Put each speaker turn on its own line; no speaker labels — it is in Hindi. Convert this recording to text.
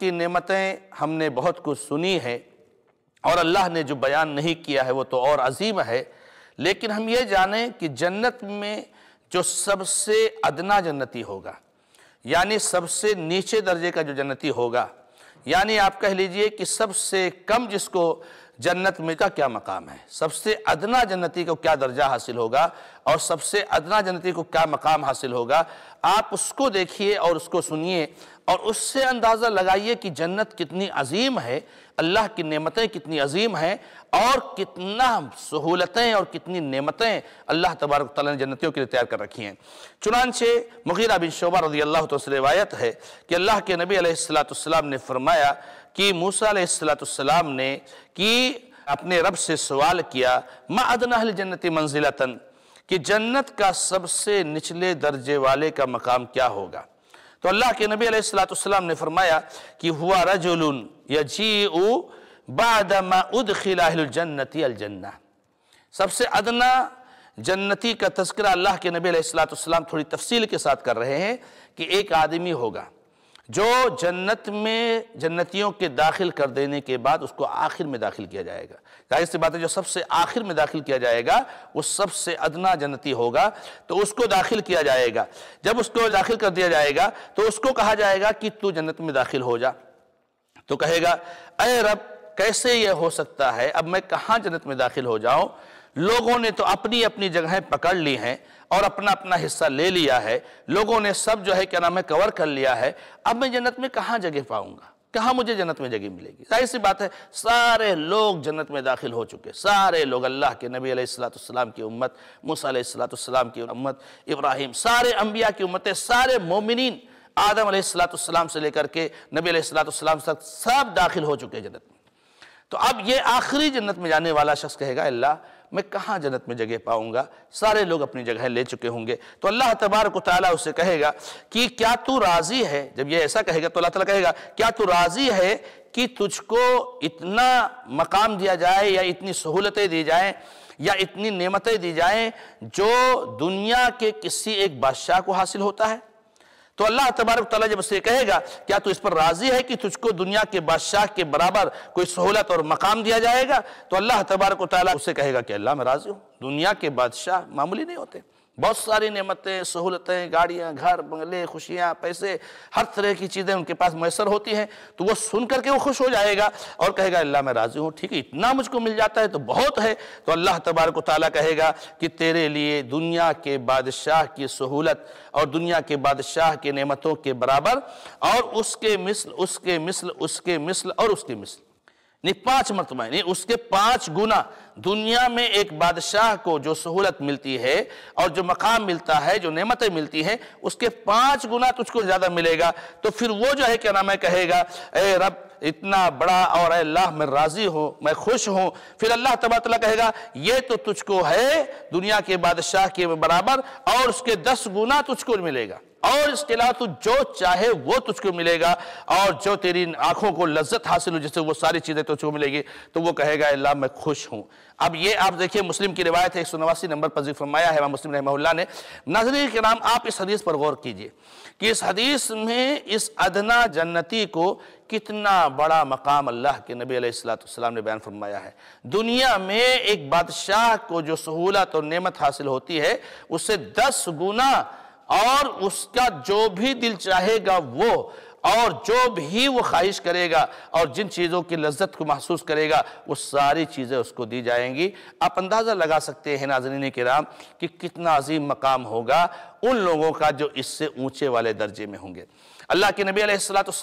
की नेमतें हमने बहुत कुछ सुनी है और अल्लाह ने जो बयान नहीं किया है वो तो और अजीम है लेकिन हम ये जाने कि जन्नत में जो सबसे अदना जन्नती होगा यानी सबसे नीचे दर्जे का जो जन्नती होगा यानी आप कह लीजिए कि सबसे कम जिसको जन्नत में का क्या मकाम है सबसे अदना जन्नती को क्या दर्जा हासिल होगा और सबसे अदना जन्नती को क्या मकाम हासिल होगा आप उसको देखिए और उसको सुनिए और उससे अंदाज़ा लगाइए कि जन्नत कितनी अजीम है अल्लाह की नेमतें कितनी अजीम हैं और कितना सहूलतें और कितनी नेमतें अल्लाह तबारक ने जन्नतियों के लिए तैयार कर रखी हैं चुनानचे मुगीरा बिन शोबा रजी अल्लाह तो रिवायत है कि अल्लाह के नबी अलैहिस्सलाम ने फरमाया कि मूसा सलाम ने कि अपने रब से सवाल किया मा अदना जन्नति मंजिलतन कि जन्नत का सबसे निचले दर्जे वाले का मकाम क्या होगा तो अल्लाह के नबी सलाम ने फरमाया कि हुआ रजुल यजी अलजन्ना सबसे अदना जन्नती का तस्करा अल्लाह के नबी सलाम थोड़ी तफसील के साथ कर रहे हैं कि एक आदमी होगा जो जन्नत में जन्नतियों के दाखिल कर देने के बाद उसको आखिर में दाखिल किया जाएगा जाहिर सी बात है जो सबसे आखिर में दाखिल किया जाएगा वो सबसे अदना जन्नती होगा तो उसको दाखिल किया जाएगा जब उसको दाखिल कर दिया जाएगा तो उसको कहा जाएगा कि तू जन्नत में दाखिल हो जा तो कहेगा अरे रब कैसे यह हो सकता है अब मैं कहाँ जन्नत में दाखिल हो जाऊँ लोगों ने तो अपनी अपनी जगहें पकड़ ली हैं और अपना अपना हिस्सा ले लिया है लोगों ने सब जो है क्या नाम है कवर कर लिया है अब मैं जन्नत में कहाँ जगह पाऊंगा कहाँ मुझे जन्नत में जगह मिलेगी जाहिर सी बात है सारे लोग जन्नत में दाखिल हो चुके सारे लोग अल्लाह के नबी अलैहिस्सलाम की उम्मत मूसलाम की उम्मत इब्राहिम सारे अम्बिया की उम्मत सारे मोमिन आदम सलाम से लेकर के नबी अलैहिस्सलाम तक सब दाखिल हो चुके जन्नत में तो अब ये आखिरी जन्नत में जाने वाला शख्स कहेगा अल्लाह मैं कहाँ जन्नत में जगह पाऊंगा सारे लोग अपनी जगह ले चुके होंगे तो अल्लाह तबारक ताली उससे कहेगा कि क्या तू राज़ी है जब ये ऐसा कहेगा तो अल्लाह तला कहेगा क्या तू राज़ी है कि तुझको इतना मकाम दिया जाए या इतनी सहूलतें दी जाएँ या इतनी नेमतें दी जाएँ जो दुनिया के किसी एक बादशाह को हासिल होता है तो अल्लाह तबारक तला जब उससे कहेगा क्या तू इस पर राजी है कि तुझको दुनिया के बादशाह के बराबर कोई सहूलत और मकाम दिया जाएगा तो अल्लाह तबारक तला उससे कहेगा कि अल्लाह मैं राजी हूँ दुनिया के बादशाह मामूली नहीं होते बहुत सारी नियमतें सहूलतें गाड़ियाँ घर बंगले खुशियाँ पैसे हर तरह की चीज़ें उनके पास मैसर होती हैं तो वो सुन करके वो खुश हो जाएगा और कहेगा अल्लाह मैं राज़ी हूँ ठीक है इतना मुझको मिल जाता है तो बहुत है तो अल्लाह तबारक ताली कहेगा कि तेरे लिए दुनिया के बादशाह की सहूलत और दुनिया के बादशाह की नमतों के बराबर और उसके मिसल उसके मिसल उसके मिसल और उसके मिसल नहीं पांच मरतबा नहीं उसके पांच गुना दुनिया में एक बादशाह को जो सहूलत मिलती है और जो मकाम मिलता है जो नेमतें मिलती हैं उसके पांच गुना तुझको ज़्यादा मिलेगा तो फिर वो जो है क्या नाम है कहेगा ए रब इतना बड़ा और अल्लाह मैं राज़ी हूँ मैं खुश हूँ फिर अल्लाह तबातला कहेगा ये तो तुझको है दुनिया के बादशाह के बराबर और उसके दस गुना तुझको मिलेगा और इसके अलावा तू जो चाहे वो तुझको मिलेगा और जो तेरी आंखों को लज्जत हासिल हो जैसे वो सारी चीज़ें तुझको मिलेगी तो वो कहेगा अल्लाह मैं खुश हूँ अब ये आप देखिए मुस्लिम की रिवायत है एक सौ नवासी नंबर पर जिक्र फरमाया है मुस्लिम रहमल्ला ने नजर के नाम आप इस हदीस पर गौर कीजिए कि इस हदीस में इस अदना जन्नती को कितना बड़ा मकाम अल्लाह के नबी अलैहिस्सलाम ने बयान फरमाया है दुनिया में एक बादशाह को जो सहूलत और नेमत हासिल होती है उससे दस गुना और उसका जो भी दिल चाहेगा वो और जो भी वो ख्वाहिश करेगा और जिन चीज़ों की लज्जत को महसूस करेगा वो सारी चीज़ें उसको दी जाएंगी आप अंदाज़ा लगा सकते हैं नाजरीन कराम कि कितना अजीम मकाम होगा उन लोगों का जो इससे ऊंचे वाले दर्जे में होंगे अल्लाह के नबी अलैहिस्सलाम